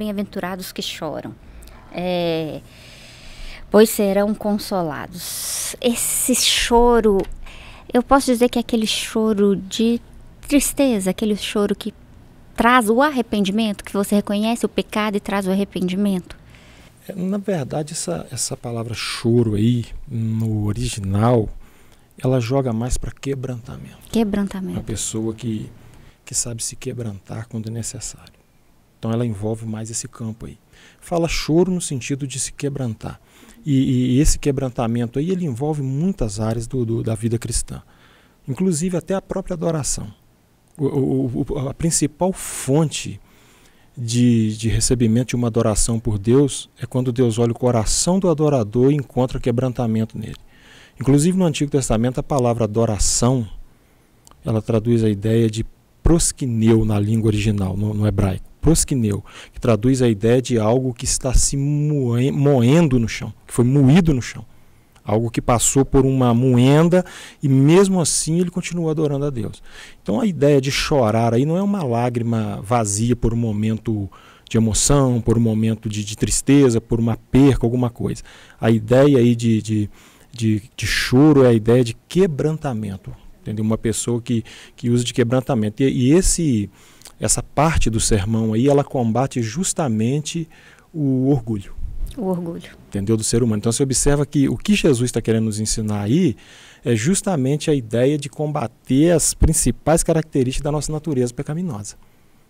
Bem-aventurados que choram, é, pois serão consolados. Esse choro, eu posso dizer que é aquele choro de tristeza, aquele choro que traz o arrependimento, que você reconhece o pecado e traz o arrependimento. É, na verdade, essa, essa palavra choro aí, no original, ela joga mais para quebrantamento. Quebrantamento. Uma pessoa que, que sabe se quebrantar quando é necessário. Então ela envolve mais esse campo aí. Fala choro no sentido de se quebrantar. E, e esse quebrantamento aí ele envolve muitas áreas do, do, da vida cristã, inclusive até a própria adoração. O, o, o, a principal fonte de, de recebimento de uma adoração por Deus é quando Deus olha o coração do adorador e encontra quebrantamento nele. Inclusive no Antigo Testamento a palavra adoração ela traduz a ideia de prosquineu na língua original, no, no hebraico prosquineu, que traduz a ideia de algo que está se moendo no chão, que foi moído no chão. Algo que passou por uma moenda e mesmo assim ele continua adorando a Deus. Então a ideia de chorar aí não é uma lágrima vazia por um momento de emoção, por um momento de, de tristeza, por uma perca, alguma coisa. A ideia aí de, de, de, de choro é a ideia de quebrantamento entendeu? Uma pessoa que, que usa de quebrantamento. E, e esse, essa parte do sermão aí, ela combate justamente o orgulho. O orgulho. Entendeu? Do ser humano. Então você observa que o que Jesus está querendo nos ensinar aí é justamente a ideia de combater as principais características da nossa natureza pecaminosa.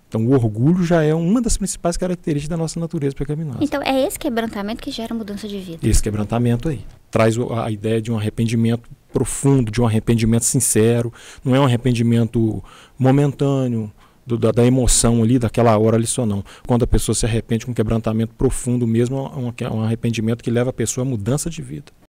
Então, o orgulho já é uma das principais características da nossa natureza pecaminosa. Então, é esse quebrantamento que gera mudança de vida. Esse quebrantamento aí. Traz a ideia de um arrependimento profundo, de um arrependimento sincero, não é um arrependimento momentâneo, da, da, emoção ali, daquela hora ali só não. Quando a pessoa se arrepende com um quebrantamento profundo mesmo, é um, é um arrependimento que leva a pessoa a mudança de vida.